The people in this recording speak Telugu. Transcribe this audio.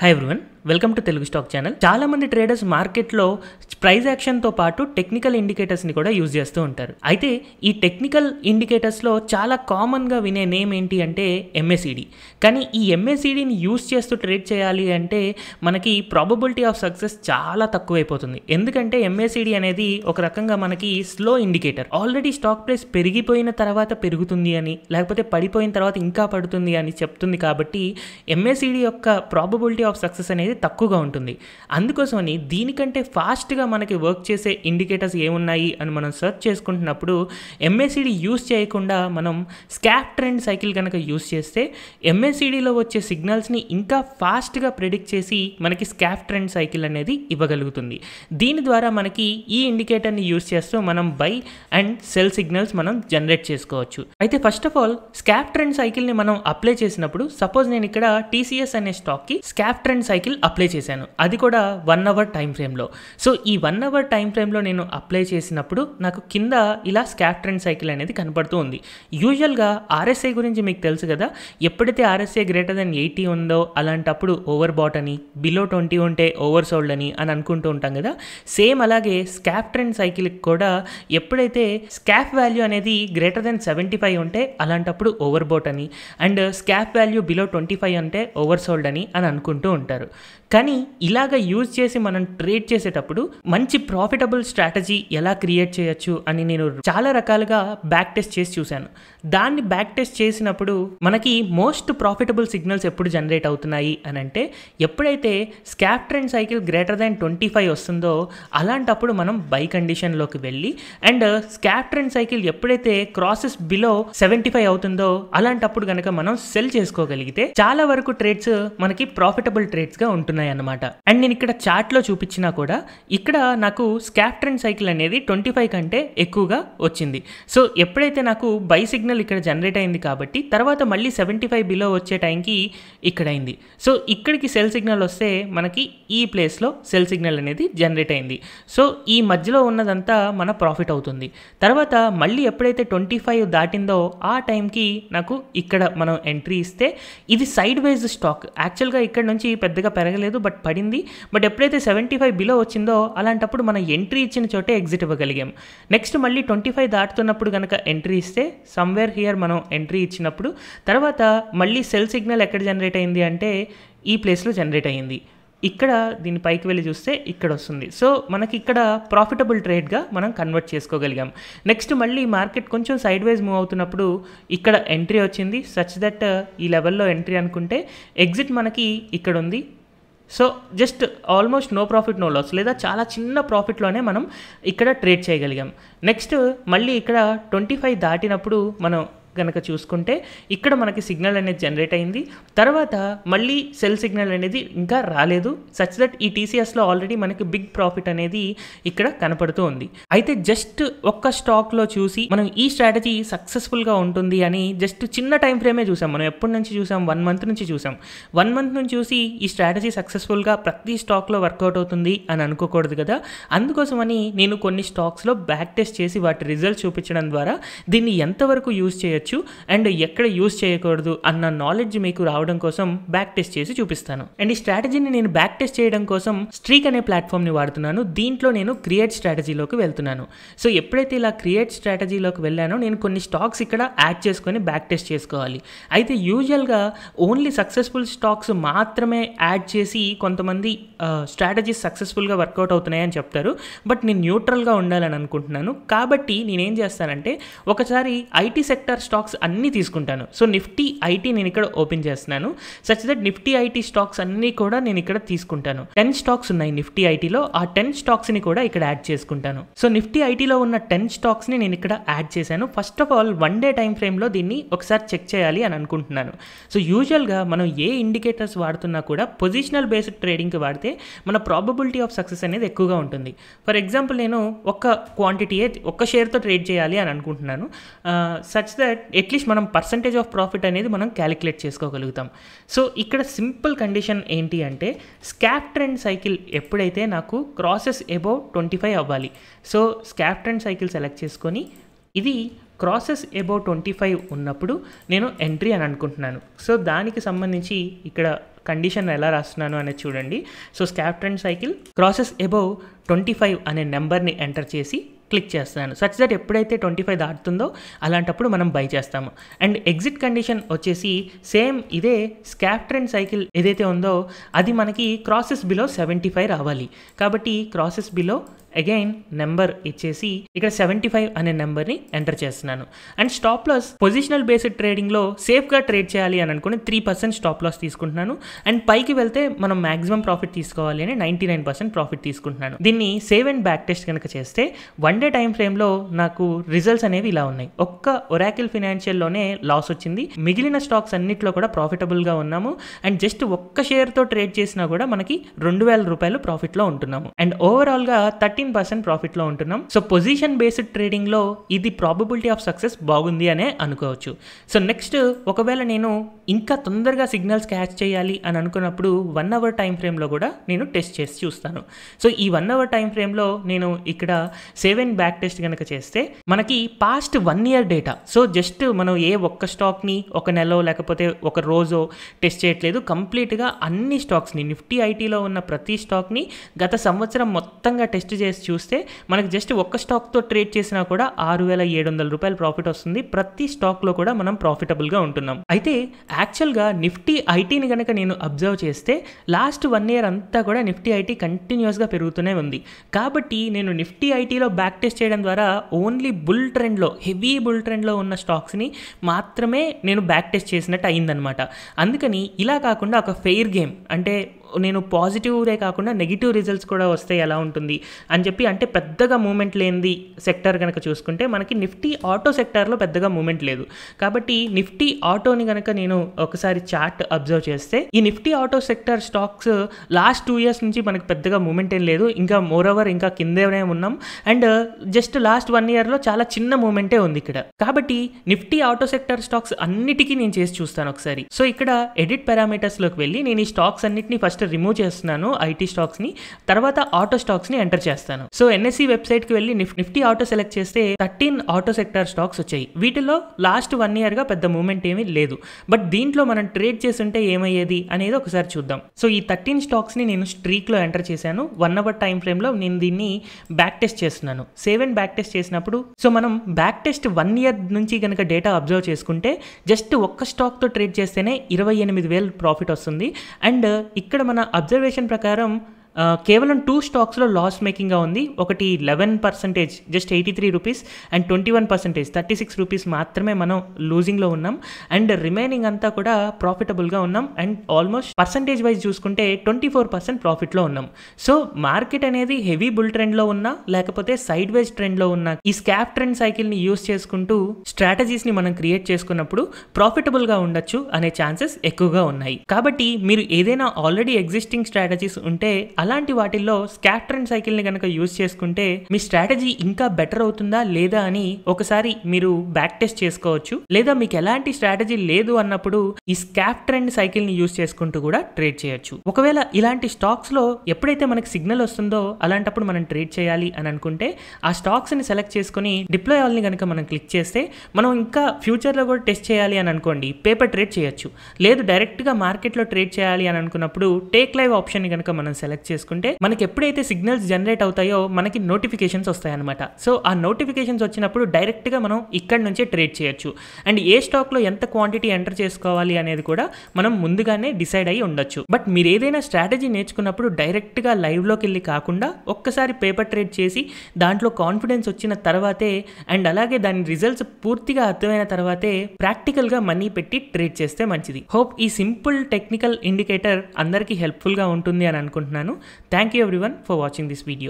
Hi everyone, welcome to Telugu stock channel చాలా మంది ట్రేడర్స్ మార్కెట్లో ప్రైస్ యాక్షన్తో పాటు టెక్నికల్ ఇండికేటర్స్ని కూడా యూజ్ చేస్తూ ఉంటారు అయితే ఈ టెక్నికల్ ఇండికేటర్స్లో చాలా కామన్గా వినే నేమ్ ఏంటి అంటే ఎంఎస్ఈడి కానీ ఈ ఎంఎస్ఈడిని యూజ్ చేస్తూ ట్రేడ్ చేయాలి అంటే మనకి ప్రాబబిలిటీ ఆఫ్ సక్సెస్ చాలా తక్కువైపోతుంది ఎందుకంటే ఎంఎస్ఈడి అనేది ఒక రకంగా మనకి slow indicator already stock price పెరిగిపోయిన తర్వాత పెరుగుతుంది అని లేకపోతే పడిపోయిన తర్వాత ఇంకా పడుతుంది అని చెప్తుంది కాబట్టి ఎంఎస్ఈడి యొక్క ప్రాబబిలిటీ ఆఫ్ సక్సెస్ అనేది అనేది తక్కువగా ఉంటుంది అందుకోసమని దీనికంటే ఫాస్ట్గా మనకి వర్క్ చేసే ఇండికేటర్స్ ఏమున్నాయి అని మనం సెర్చ్ చేసుకుంటున్నప్పుడు ఎంఎస్సిడి యూస్ చేయకుండా మనం స్కాప్ ట్రెండ్ సైకిల్ కనుక యూస్ చేస్తే ఎంఎస్సిడిలో వచ్చే సిగ్నల్స్ని ఇంకా ఫాస్ట్గా ప్రిడిక్ట్ చేసి మనకి స్కాప్ ట్రెండ్ సైకిల్ అనేది ఇవ్వగలుగుతుంది దీని ద్వారా మనకి ఈ ఇండికేటర్ని యూస్ చేస్తూ మనం బై అండ్ సెల్ సిగ్నల్స్ మనం జనరేట్ చేసుకోవచ్చు అయితే first of all Schaff trend సైకిల్ని మనం అప్లై చేసినప్పుడు సపోజ్ నేను ఇక్కడ టీసీఎస్ అనే స్టాక్కి స్కాప్ ట్రెండ్ సైకిల్ అప్లై చేశాను అది కూడా వన్ అవర్ టైం ఫ్రేమ్లో సో ఈ వన్ అవర్ టైం ఫ్రేమ్లో నేను అప్లై చేసినప్పుడు నాకు కింద ఇలా స్కాప్ ట్రెండ్ సైకిల్ అనేది కనపడుతూ ఉంది యూజువల్గా ఆర్ఎస్ఐ గురించి మీకు తెలుసు కదా ఎప్పుడైతే ఆర్ఎస్ఐ గ్రేటర్ దెన్ ఎయిటీ ఉందో అలాంటప్పుడు ఓవర్ బాట్ అని బిలో ట్వంటీ ఉంటే ఓవర్ సోల్డ్ అని అని అనుకుంటూ ఉంటాం కదా సేమ్ అలాగే స్కాప్ ట్రెండ్ సైకిల్కి కూడా ఎప్పుడైతే స్కాప్ వాల్యూ అనేది గ్రేటర్ దెన్ సెవెంటీ ఫైవ్ ఉంటే అలాంటప్పుడు ఓవర్ బోట్ అని and Schaff value below twenty five అంటే ఓవర్ సోల్డ్ అని అని అనుకుంటూ ఉంటారు కానీ ఇలాగ యూజ్ చేసి మనం ట్రేడ్ చేసేటప్పుడు మంచి ప్రాఫిటబుల్ స్ట్రాటజీ ఎలా క్రియేట్ చేయొచ్చు అని నేను చాలా రకాలుగా బ్యాక్ టెస్ట్ చేసి చూశాను దాన్ని బ్యాక్ టెస్ట్ చేసినప్పుడు మనకి మోస్ట్ ప్రాఫిటబుల్ సిగ్నల్స్ ఎప్పుడు జనరేట్ అవుతున్నాయి అని అంటే ఎప్పుడైతే Schaff trend cycle greater than twenty five వస్తుందో అలాంటప్పుడు మనం బై కండిషన్లోకి వెళ్ళి అండ్ స్కాప్ ట్రెండ్ సైకిల్ ఎప్పుడైతే క్రాసెస్ బిలో సెవెంటీ ఫైవ్ అవుతుందో అలాంటప్పుడు కనుక మనం సెల్ చేసుకోగలిగితే చాలా వరకు ట్రేడ్స్ మనకి ప్రాఫిటబుల్ ట్రేడ్స్గా ఉంటున్నాయి అన్నమాట అండ్ నేను ఇక్కడ చార్ట్లో చూపించినా కూడా ఇక్కడ నాకు స్కాఫ్ ట్రెండ్ సైకిల్ అనేది ట్వంటీ ఫైవ్ కంటే ఎక్కువగా వచ్చింది సో ఎప్పుడైతే నాకు బై సిగ్నల్ ఇక్కడ జనరేట్ అయింది కాబట్టి తర్వాత మళ్ళీ సెవెంటీ ఫైవ్ బిలో వచ్చే టైంకి ఇక్కడైంది సో ఇక్కడికి సెల్ సిగ్నల్ వస్తే మనకి ఈ ప్లేస్లో సెల్ సిగ్నల్ అనేది జనరేట్ అయింది సో ఈ మధ్యలో ఉన్నదంతా మన ప్రాఫిట్ అవుతుంది తర్వాత మళ్ళీ ఎప్పుడైతే ట్వంటీ ఫైవ్ దాటిందో ఆ టైంకి నాకు ఇక్కడ మనం ఎంట్రీ ఇస్తే ఇది సైడ్ వైజ్ స్టాక్ యాక్చువల్గా ఇక్కడ నుంచి పెద్దగా పెరగ జరగలేదు బట్ పడింది బట్ ఎప్పుడైతే సెవెంటీ ఫైవ్ బిలో వచ్చిందో అలాంటప్పుడు మనం ఎంట్రీ ఇచ్చిన చోటే ఎగ్జిట్ ఇవ్వగలిగాం నెక్స్ట్ మళ్ళీ ట్వంటీ ఫైవ్ దాటుతున్నప్పుడు కనుక ఎంట్రీ ఇస్తే సమ్వేర్ హియర్ మనం ఎంట్రీ ఇచ్చినప్పుడు తర్వాత మళ్ళీ సెల్ సిగ్నల్ ఎక్కడ జనరేట్ అయింది అంటే ఈ ప్లేస్లో జనరేట్ అయ్యింది ఇక్కడ దీని పైకి వెళ్ళి చూస్తే ఇక్కడ వస్తుంది సో మనకి ఇక్కడ ప్రాఫిటబుల్ ట్రేడ్గా మనం కన్వర్ట్ చేసుకోగలిగాం నెక్స్ట్ మళ్ళీ మార్కెట్ కొంచెం సైడ్ వైజ్ మూవ్ అవుతున్నప్పుడు ఇక్కడ ఎంట్రీ వచ్చింది సచ్ దట్ ఈ లెవెల్లో ఎంట్రీ అనుకుంటే ఎగ్జిట్ మనకి ఇక్కడ ఉంది so just almost no profit no loss లేదా చాలా చిన్న ప్రాఫిట్లోనే మనం ఇక్కడ ట్రేడ్ చేయగలిగాం నెక్స్ట్ మళ్ళీ ఇక్కడ ట్వంటీ ఫైవ్ దాటినప్పుడు మనం కనుక చూసుకుంటే ఇక్కడ మనకి సిగ్నల్ అనేది జనరేట్ అయింది తర్వాత మళ్ళీ సెల్ సిగ్నల్ అనేది ఇంకా రాలేదు సచ్ దట్ ఈ టీసీఎస్లో ఆల్రెడీ మనకి బిగ్ ప్రాఫిట్ అనేది ఇక్కడ కనపడుతూ ఉంది అయితే జస్ట్ ఒక్క స్టాక్లో చూసి మనం ఈ స్ట్రాటజీ సక్సెస్ఫుల్గా ఉంటుంది అని జస్ట్ చిన్న టైం ఫ్రేమే చూసాం మనం ఎప్పటి నుంచి చూసాం వన్ మంత్ నుంచి చూసాం వన్ మంత్ నుంచి చూసి ఈ స్ట్రాటజీ సక్సెస్ఫుల్గా ప్రతి స్టాక్లో వర్కౌట్ అవుతుంది అని అనుకోకూడదు కదా అందుకోసమని నేను కొన్ని స్టాక్స్లో బ్యాక్ టెస్ట్ చేసి వాటి రిజల్ట్స్ చూపించడం ద్వారా దీన్ని ఎంతవరకు యూజ్ చేయొచ్చు అండ్ ఎక్కడ యూజ్ చేయకూడదు అన్న నాలెడ్జ్ మీకు రావడం రావడం కోసం బ్యాక్ టెస్ట్ చేసి చూపిస్తాను అండ్ ఈ స్ట్రాటజీని నేను బ్యాక్ టెస్ట్ చేయడం కోసం స్ట్రీక్ అనే ప్లాట్ఫామ్ని వాడుతున్నాను దీంట్లో నేను క్రియేట్ స్ట్రాటజీలోకి వెళ్తున్నాను సో ఎప్పుడైతే ఇలా క్రియేట్ స్ట్రాటజీలోకి వెళ్ళానో నేను కొన్ని స్టాక్స్ ఇక్కడ యాడ్ చేసుకొని బ్యాక్ టెస్ట్ చేసుకోవాలి అయితే యూజువల్గా ఓన్లీ సక్సెస్ఫుల్ స్టాక్స్ మాత్రమే యాడ్ చేసి కొంతమంది స్ట్రాటజీస్ సక్సెస్ఫుల్గా వర్కౌట్ అవుతున్నాయని చెప్తారు బట్ నేను న్యూట్రల్గా ఉండాలని అనుకుంటున్నాను కాబట్టి నేనేం చేస్తానంటే ఒకసారి ఐటీ సెక్టర్ స్టాక్స్ అన్నీ తీసుకుంటాను సో నిఫ్టీ ఐటీ నేను ఇక్కడ ఓపెన్ చేస్తున్నాను తీసుకున్నాను such that Nifty IT stocks అన్నీ కూడా నేను ఇక్కడ తీసుకుంటాను టెన్ స్టాక్స్ ఉన్నాయి నిఫ్టీ ఐటీలో ఆ టెన్ స్టాక్స్ ని కూడా ఇక్కడ యాడ్ చేసుకుంటాను సో నిఫ్టీ ఐటీలో ఉన్న టెన్ స్టాక్స్ని నేను ఇక్కడ యాడ్ చేశాను first of all one day time ఫ్రేమ్లో దీన్ని ఒకసారి చెక్ చేయాలి అని అనుకుంటున్నాను సో యూజువల్గా మనం ఏ ఇండికేటర్స్ వాడుతున్నా కూడా పొజిషనల్ బేస్డ్ కి వాడితే మన ప్రాబబిలిటీ ఆఫ్ సక్సెస్ అనేది ఎక్కువగా ఉంటుంది ఫర్ ఎగ్జాంపుల్ నేను ఒక్క క్వాంటిటీ ఒక్క షేర్తో ట్రేడ్ చేయాలి అని అనుకుంటున్నాను సచ్ దట్ ఎట్లీస్ట్ మనం పర్సంటేజ్ ఆఫ్ ప్రాఫిట్ అనేది మనం క్యాలిక్యులేట్ చేసుకోగలుగుతాం చూద్దాం సో ఇక్కడ సింపుల్ కండిషన్ ఏంటి అంటే స్కాప్ ట్రెండ్ సైకిల్ ఎప్పుడైతే నాకు క్రాసెస్ అబౌవ్ ట్వంటీ ఫైవ్ అవ్వాలి so Schaff trend cycle select చేసుకొని ఇది క్రాసెస్ అబౌవ్ ట్వంటీ ఫైవ్ ఉన్నప్పుడు నేను ఎంట్రీ అని అనుకుంటున్నాను సో దానికి సంబంధించి ఇక్కడ కండిషన్ ఎలా రాస్తున్నాను అనేది చూడండి so Schaff trend cycle crosses above twenty five అనే నెంబర్ని ఎంటర్ చేసి క్లిక్ చేస్తాను సచ్ దట్ ఎప్పుడైతే ట్వంటీ ఫైవ్ దాటుతుందో అలాంటప్పుడు మనం బై చేస్తాము అండ్ ఎగ్జిట్ కండిషన్ వచ్చేసి సేమ్ ఇదే స్కాప్ ట్రెండ్ సైకిల్ ఏదైతే ఉందో అది మనకి క్రాసెస్ బిలో సెవెంటీ ఫైవ్ రావాలి కాబట్టి క్రాసెస్ బిలో అగైన్ నెంబర్ ఇచ్చేసి ఇక్కడ సెవెంటీ ఫైవ్ అనే నెంబర్ని ఎంటర్ చేస్తున్నాను and stop loss positional based ట్రేడింగ్లో సేఫ్గా ట్రేడ్ చేయాలి అని అనుకుని త్రీ పర్సెంట్ స్టాప్ లాస్ తీసుకుంటున్నాను అండ్ పైకి వెళ్తే మనం మాక్సిమం ప్రాఫిట్ తీసుకోవాలి అని నైంటీ నైన్ పర్సెంట్ ప్రాఫిట్ తీసుకుంటున్నాను దీన్ని సేవ్ అండ్ బ్యాక్ టెస్ట్ కనుక చేస్తే వన్ డే టైం ఫ్రేమ్లో నాకు రిజల్ట్స్ అనేవి ఇలా ఉన్నాయి ఒక్క ఒరాకిల్ ఫినాన్షియల్లోనే లాస్ వచ్చింది మిగిలిన స్టాక్స్ అన్నిట్లో కూడా ప్రాఫిటబుల్గా ఉన్నాము అండ్ జస్ట్ ఒక్క షేర్తో ట్రేడ్ చేసినా కూడా మనకి రెండు వేల రూపాయలు ప్రాఫిట్లో ఉంటున్నాము అండ్ ఓవరాల్గా థర్టీన్ ఫిఫ్టీన్ పర్సెంట్ ప్రాఫిట్లో ఉంటున్నాం సో పొజిషన్ బేస్డ్ ట్రేడింగ్లో ఇది ప్రాబబిలిటీ ఆఫ్ సక్సెస్ బాగుంది అనే అనుకోవచ్చు సో నెక్స్ట్ ఒకవేళ నేను ఇంకా తొందరగా సిగ్నల్స్ క్యాచ్ చేయాలి అని అనుకున్నప్పుడు వన్ అవర్ టైం ఫ్రేమ్లో కూడా నేను టెస్ట్ చేసి చూస్తాను సో ఈ వన్ అవర్ టైం ఫ్రేమ్లో నేను ఇక్కడ సెవెన్ బ్యాక్ టెస్ట్ కనుక చేస్తే మనకి past one year data so just మనం ఏ ఒక్క స్టాక్ని ఒక నెలో లేకపోతే ఒక రోజో టెస్ట్ చేయట్లేదు కంప్లీట్గా అన్ని స్టాక్స్ని నిఫ్టీ ఐటీలో ఉన్న ప్రతి స్టాక్ని గత సంవత్సరం మొత్తంగా టెస్ట్ చేసి చేసి చూస్తే మనకు జస్ట్ ఒక్క స్టాక్తో ట్రేడ్ చేసినా కూడా ఆరు వేల ఏడు వందల రూపాయల ప్రాఫిట్ వస్తుంది ప్రతి స్టాక్లో కూడా మనం ప్రాఫిటబుల్గా ఉంటున్నాం అయితే యాక్చువల్గా నిఫ్టీ ఐటీని కనుక నేను అబ్జర్వ్ చేస్తే లాస్ట్ వన్ ఇయర్ అంతా కూడా నిఫ్టీ ఐటీ కంటిన్యూస్గా పెరుగుతూనే ఉంది కాబట్టి నేను నిఫ్టీ ఐటీలో బ్యాక్ టెస్ట్ చేయడం ద్వారా ఓన్లీ బుల్ ట్రెండ్లో హెవీ బుల్ ట్రెండ్లో ఉన్న స్టాక్స్ని మాత్రమే నేను బ్యాక్ టెస్ట్ చేసినట్టు అయిందనమాట అందుకని ఇలా కాకుండా ఒక ఫెయిర్ గేమ్ అంటే నేను పాజిటివ్దే కాకుండా నెగిటివ్ రిజల్ట్స్ కూడా వస్తే ఎలా ఉంటుంది అని చెప్పి అంటే పెద్దగా మూమెంట్ లేనిది సెక్టర్ కనుక చూసుకుంటే మనకి నిఫ్టీ ఆటో సెక్టార్లో పెద్దగా మూమెంట్ లేదు కాబట్టి నిఫ్టీ ఆటోని కనుక నేను ఒకసారి చార్ట్ అబ్జర్వ్ చేస్తే ఈ Nifty auto sector stocks last two years నుంచి మనకి పెద్దగా మూమెంట్ ఏం లేదు ఇంకా మోర్ ఓవర్ ఇంకా కిందనే ఉన్నాం అండ్ జస్ట్ లాస్ట్ వన్ ఇయర్లో చాలా చిన్న మూమెంటే ఉంది ఇక్కడ కాబట్టి నిఫ్టీ ఆటో సెక్టర్ స్టాక్స్ అన్నిటికీ నేను చేసి చూస్తాను ఒకసారి సో ఇక్కడ ఎడిట్ పారామీటర్స్లోకి వెళ్ళి నేను ఈ స్టాక్స్ అన్నిటిని ఫస్ట్ ఫస్ట్ రిమూవ్ చేస్తున్నాను ఐటీ స్టాక్స్ని తర్వాత ఆటో స్టాక్స్ని ఎంటర్ చేస్తాను సో వెబ్సైట్ వెబ్సైట్కి వెళ్ళి నిఫ్టీ ఆటో సెలెక్ట్ చేస్తే థర్టీన్ ఆటో సెక్టార్ స్టాక్స్ వచ్చాయి వీటిలో లాస్ట్ వన్ ఇయర్గా పెద్ద మూమెంట్ ఏమీ లేదు బట్ దీంట్లో మనం ట్రేడ్ చేస్తుంటే ఏమయ్యేది అనేది ఒకసారి చూద్దాం సో ఈ థర్టీన్ స్టాక్స్ని నేను స్ట్రీక్లో ఎంటర్ చేశాను వన్ అవర్ టైం ఫ్రేమ్లో నేను దీన్ని బ్యాక్ టెస్ట్ చేస్తున్నాను సెవెన్ బ్యాక్ టెస్ట్ చేసినప్పుడు సో మనం బ్యాక్ టెస్ట్ వన్ ఇయర్ నుంచి కనుక డేటా అబ్జర్వ్ చేసుకుంటే జస్ట్ ఒక్క స్టాక్తో ట్రేడ్ చేస్తేనే ఇరవై ఎనిమిది వేలు ప్రాఫిట్ వస్తుంది అండ్ ఇక్కడ మన అబ్జర్వేషన్ ప్రకారం కేవలం టూ స్టాక్స్లో లాస్ మేకింగ్గా ఉంది ఒకటి eleven percentage just eighty three rupees and twenty one percentage thirty six rupees మాత్రమే మనం లూజింగ్లో ఉన్నాం అండ్ రిమైనింగ్ అంతా కూడా ప్రాఫిటబుల్గా ఉన్నాం అండ్ ఆల్మోస్ట్ పర్సంటేజ్ వైజ్ చూసుకుంటే ట్వంటీ ఫోర్ పర్సెంట్ ప్రాఫిట్లో ఉన్నాం సో మార్కెట్ అనేది హెవీ బుల్ ట్రెండ్లో ఉన్నా లేకపోతే సైడ్ వైజ్ ట్రెండ్లో ఉన్నా ఈ స్కాప్ ట్రెండ్ సైకిల్ని యూస్ చేసుకుంటూ స్ట్రాటజీస్ని మనం క్రియేట్ చేసుకున్నప్పుడు ప్రాఫిటబుల్గా ఉండొచ్చు అనే ఛాన్సెస్ ఎక్కువగా ఉన్నాయి కాబట్టి మీరు ఏదైనా ఆల్రెడీ ఎగ్జిస్టింగ్ స్ట్రాటజీస్ ఉంటే అలాంటి వాటిల్లో స్కాప్ట్రన్ సైకిల్ని కనుక యూజ్ చేసుకుంటే మీ స్ట్రాటజీ ఇంకా బెటర్ అవుతుందా లేదా అని ఒకసారి మీరు బ్యాక్ టెస్ట్ చేసుకోవచ్చు లేదా మీకు ఎలాంటి స్ట్రాటజీ లేదు అన్నప్పుడు ఈ స్కాప్ ట్రెండ్ సైకిల్ ని యూజ్ చేసుకుంటూ కూడా ట్రేడ్ చేయొచ్చు ఒకవేళ ఇలాంటి స్టాక్స్ లో ఎప్పుడైతే మనకి సిగ్నల్ వస్తుందో అలాంటప్పుడు మనం ట్రేడ్ చేయాలి అని అనుకుంటే ఆ స్టాక్స్ ని సెలెక్ట్ చేసుకుని డిప్లోయ్ ఆల్ కనుక మనం క్లిక్ చేస్తే మనం ఇంకా ఫ్యూచర్ లో కూడా టెస్ట్ చేయాలి అని అనుకోండి పేపర్ ట్రేడ్ చేయొచ్చు లేదు డైరెక్ట్ గా మార్కెట్ లో ట్రేడ్ చేయాలి అని అనుకున్నప్పుడు టేక్ లైవ్ ఆప్షన్ ని కనుక మనం సెలెక్ట్ చేసి చేసుకుంటే మనకి ఎప్పుడైతే సిగ్నల్స్ జనరేట్ అవుతాయో మనకి నోటిఫికేషన్స్ వస్తాయన్నమాట సో ఆ నోటిఫికేషన్స్ వచ్చినప్పుడు డైరెక్ట్గా మనం ఇక్కడ నుంచే ట్రేడ్ చేయొచ్చు అండ్ ఏ స్టాక్లో ఎంత క్వాంటిటీ ఎంటర్ చేసుకోవాలి అనేది కూడా మనం ముందుగానే డిసైడ్ అయ్యి ఉండొచ్చు బట్ మీరు ఏదైనా స్ట్రాటజీ నేర్చుకున్నప్పుడు డైరెక్ట్గా లైవ్లోకి వెళ్ళి కాకుండా ఒక్కసారి పేపర్ ట్రేడ్ చేసి దాంట్లో కాన్ఫిడెన్స్ వచ్చిన తర్వాతే అండ్ అలాగే దాని రిజల్ట్స్ పూర్తిగా అర్థమైన తర్వాతే ప్రాక్టికల్గా మనీ పెట్టి ట్రేడ్ చేస్తే మంచిది హోప్ ఈ సింపుల్ టెక్నికల్ ఇండికేటర్ అందరికీ హెల్ప్ఫుల్గా ఉంటుంది అని అనుకుంటున్నాను Thank you everyone for watching this video.